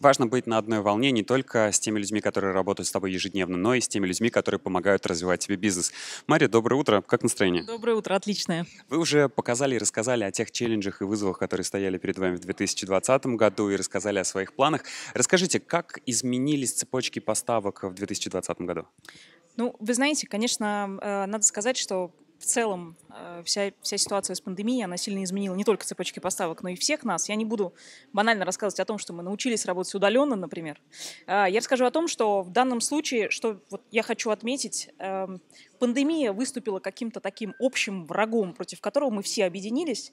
важно быть на одной волне не только с теми людьми, которые работают с тобой ежедневно, но и с теми людьми, которые помогают развивать тебе бизнес. Мария, доброе утро. Как настроение? Доброе утро, отличное. Вы уже показали и рассказали о тех челленджах и вызовах, которые стояли перед вами в 2020 году и рассказали о своих планах. Расскажите, как изменились цепочки поставок в 2020 году? Ну, вы знаете, конечно, э, надо сказать, что в целом э, вся, вся ситуация с пандемией, она сильно изменила не только цепочки поставок, но и всех нас. Я не буду банально рассказывать о том, что мы научились работать удаленно, например. А, я расскажу о том, что в данном случае, что вот я хочу отметить, эм, пандемия выступила каким-то таким общим врагом, против которого мы все объединились.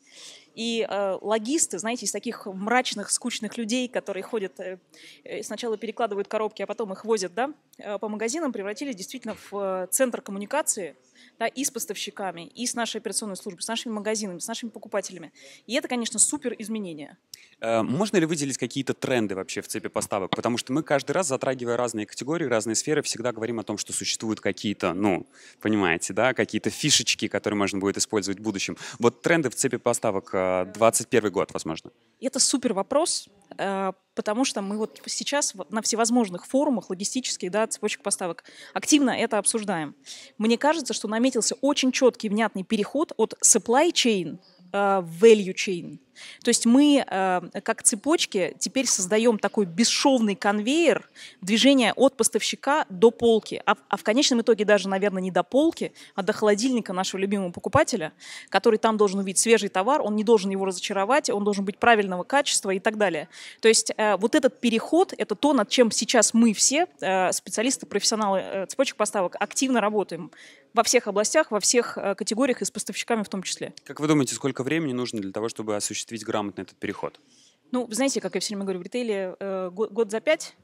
И э, логисты, знаете, из таких мрачных, скучных людей, которые ходят, э, э, сначала перекладывают коробки, а потом их возят да, э, по магазинам, превратились действительно в э, центр коммуникации да, и с поставщиками, и с нашей операционной службой, с нашими магазинами, с нашими покупателями. И это, конечно, супер изменение. Э, можно ли выделить какие-то тренды вообще в цепи поставок? Потому что мы каждый раз, затрагивая разные категории, разные сферы, всегда говорим о том, что существуют какие-то, ну, понимаете, да, какие-то фишечки, которые можно будет использовать в будущем. Вот тренды в цепи поставок 21 э, год, возможно. Это супер вопрос, э, потому что мы вот сейчас на всевозможных форумах логистических, да, цепочек поставок активно это обсуждаем. Мне кажется, что наметился очень четкий, внятный переход от supply chain в э, value chain. То есть мы, э, как цепочки, теперь создаем такой бесшовный конвейер движения от поставщика до полки, а, в а конечном итоге даже, наверное, не до полки, а до холодильника нашего любимого покупателя, который там должен увидеть свежий товар, он не должен его разочаровать, он должен быть правильного качества и так далее. То есть э, вот этот переход – это то, над чем сейчас мы все, э, специалисты, профессионалы цепочек поставок, активно работаем во всех областях, во всех категориях и с поставщиками в том числе. Как вы думаете, сколько времени нужно для того, чтобы осуществить осуществить грамотно этот переход? Ну, знаете, как я все время говорю, в ритейле э, год, год за пять.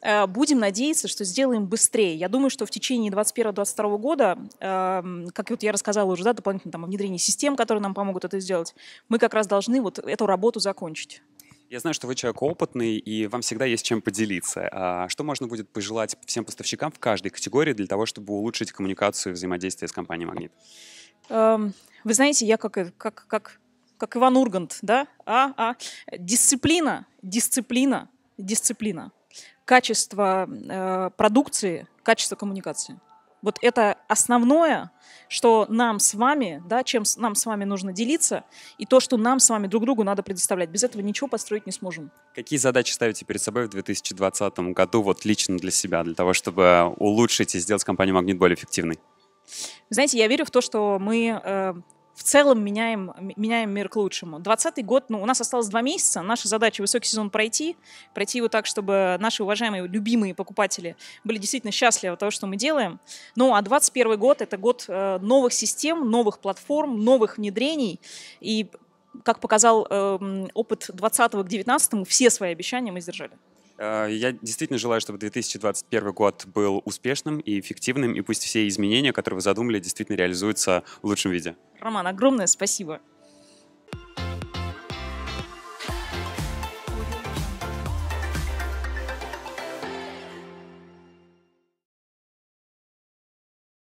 Э, будем надеяться, что сделаем быстрее. Я думаю, что в течение 2021-2022 года, э, как вот я рассказала уже, да, дополнительно там внедрение систем, которые нам помогут это сделать, мы как раз должны вот эту работу закончить. Я знаю, что вы человек опытный, и вам всегда есть чем поделиться. А что можно будет пожелать всем поставщикам в каждой категории для того, чтобы улучшить коммуникацию и взаимодействие с компанией «Магнит»? Эм, вы знаете, я как, э, как, как как Иван Ургант, да? А, а. Дисциплина, дисциплина, дисциплина. Качество э, продукции, качество коммуникации. Вот это основное, что нам с вами, да, чем нам с вами нужно делиться, и то, что нам с вами друг другу надо предоставлять. Без этого ничего построить не сможем. Какие задачи ставите перед собой в 2020 году вот лично для себя, для того, чтобы улучшить и сделать компанию «Магнит» более эффективной? Знаете, я верю в то, что мы э, в целом меняем, меняем мир к лучшему. 2020 год, ну, у нас осталось два месяца, наша задача высокий сезон пройти, пройти его так, чтобы наши уважаемые, любимые покупатели были действительно счастливы от того, что мы делаем. Ну, а 2021 год – это год э, новых систем, новых платформ, новых внедрений, и как показал э, опыт 20 к 19 все свои обещания мы сдержали. Э, я действительно желаю, чтобы 2021 год был успешным и эффективным, и пусть все изменения, которые вы задумали, действительно реализуются в лучшем виде. Роман, огромное спасибо.